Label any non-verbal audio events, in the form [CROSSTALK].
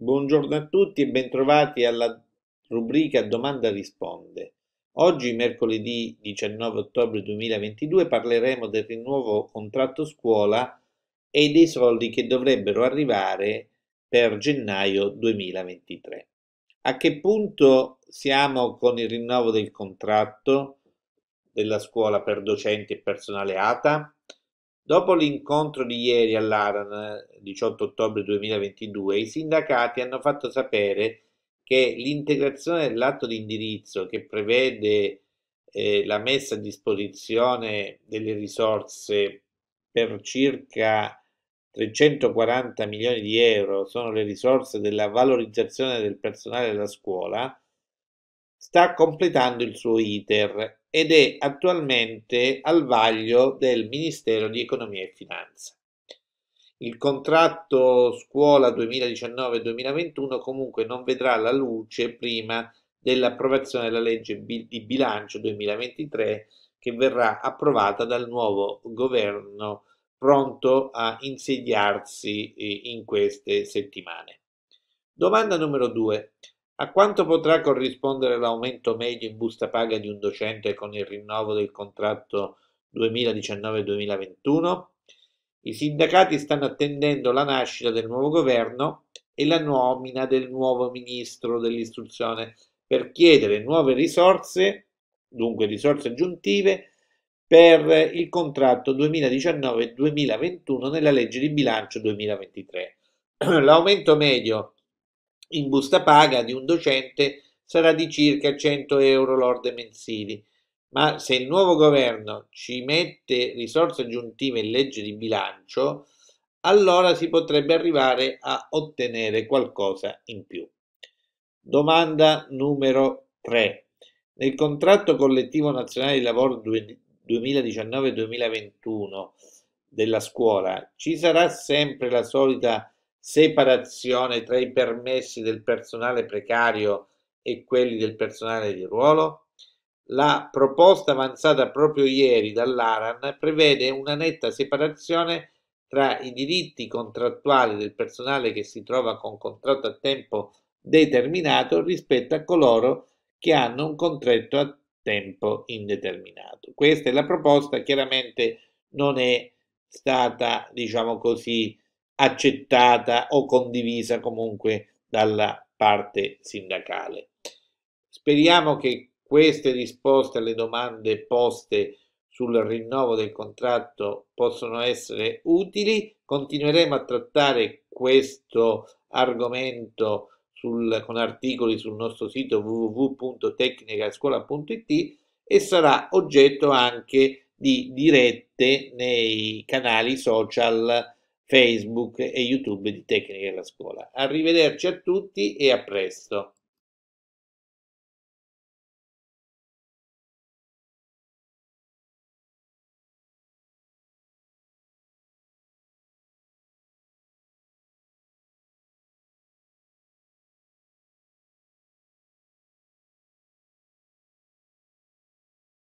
Buongiorno a tutti e bentrovati alla rubrica Domanda risponde. Oggi, mercoledì 19 ottobre 2022, parleremo del rinnovo contratto scuola e dei soldi che dovrebbero arrivare per gennaio 2023. A che punto siamo con il rinnovo del contratto della scuola per docenti e personale ATA? Dopo l'incontro di ieri all'Aran, 18 ottobre 2022, i sindacati hanno fatto sapere che l'integrazione dell'atto di indirizzo che prevede eh, la messa a disposizione delle risorse per circa 340 milioni di euro sono le risorse della valorizzazione del personale della scuola, sta completando il suo iter ed è attualmente al vaglio del Ministero di Economia e Finanza. Il contratto scuola 2019-2021 comunque non vedrà la luce prima dell'approvazione della legge di bilancio 2023 che verrà approvata dal nuovo governo pronto a insediarsi eh, in queste settimane. Domanda numero due. A quanto potrà corrispondere l'aumento medio in busta paga di un docente con il rinnovo del contratto 2019-2021? I sindacati stanno attendendo la nascita del nuovo governo e la nomina del nuovo ministro dell'istruzione per chiedere nuove risorse, dunque risorse aggiuntive, per il contratto 2019-2021 nella legge di bilancio 2023. [CLEARS THROAT] L'aumento medio in busta paga di un docente sarà di circa 100 euro lorde mensili. Ma se il nuovo governo ci mette risorse aggiuntive in legge di bilancio, allora si potrebbe arrivare a ottenere qualcosa in più. Domanda numero 3. Nel contratto collettivo nazionale di lavoro 2019-2021 della scuola ci sarà sempre la solita separazione tra i permessi del personale precario e quelli del personale di ruolo? La proposta avanzata proprio ieri dall'ARAN prevede una netta separazione tra i diritti contrattuali del personale che si trova con contratto a tempo determinato rispetto a coloro che hanno un contratto a tempo indeterminato. Questa è la proposta, chiaramente non è stata, diciamo così, accettata o condivisa comunque dalla parte sindacale. Speriamo che queste risposte alle domande poste sul rinnovo del contratto possano essere utili. Continueremo a trattare questo argomento sul, con articoli sul nostro sito www.tecnicascuola.it e sarà oggetto anche di dirette nei canali social Facebook e YouTube di Tecniche della Scuola. Arrivederci a tutti e a presto.